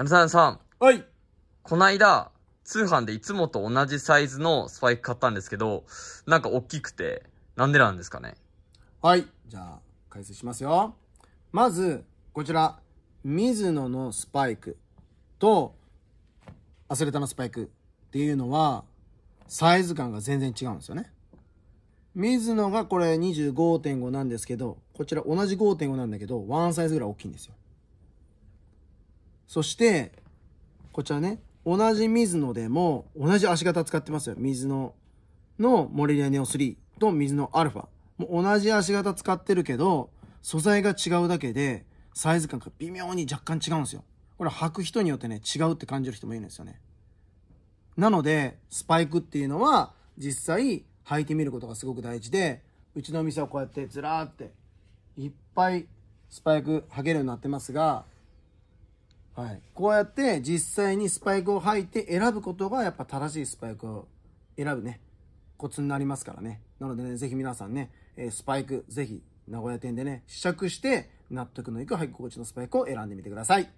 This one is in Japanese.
山田さん、はい。こないだ、通販でいつもと同じサイズのスパイク買ったんですけど、なんか大きくて、なんでなんですかねはい。じゃあ、解説しますよ。まず、こちら、ミズノのスパイクと、アスレタのスパイクっていうのは、サイズ感が全然違うんですよね。ミズノがこれ25.5なんですけど、こちら同じ5.5なんだけど、ワンサイズぐらい大きいんですよ。そして、こちらね、同じ水野でも、同じ足型使ってますよ。水野のモレリアネオ3と水野アルファ。もう同じ足型使ってるけど、素材が違うだけで、サイズ感が微妙に若干違うんですよ。これ履く人によってね、違うって感じる人もいるんですよね。なので、スパイクっていうのは、実際履いてみることがすごく大事で、うちのお店はこうやってずらーって、いっぱいスパイク履けるようになってますが、はい、こうやって実際にスパイクを履いて選ぶことがやっぱ正しいスパイクを選ぶねコツになりますからねなのでねぜひ皆さんね、えスパイクぜひ名古屋店でね試着して納得のいく履き心地のスパイクを選んでみてください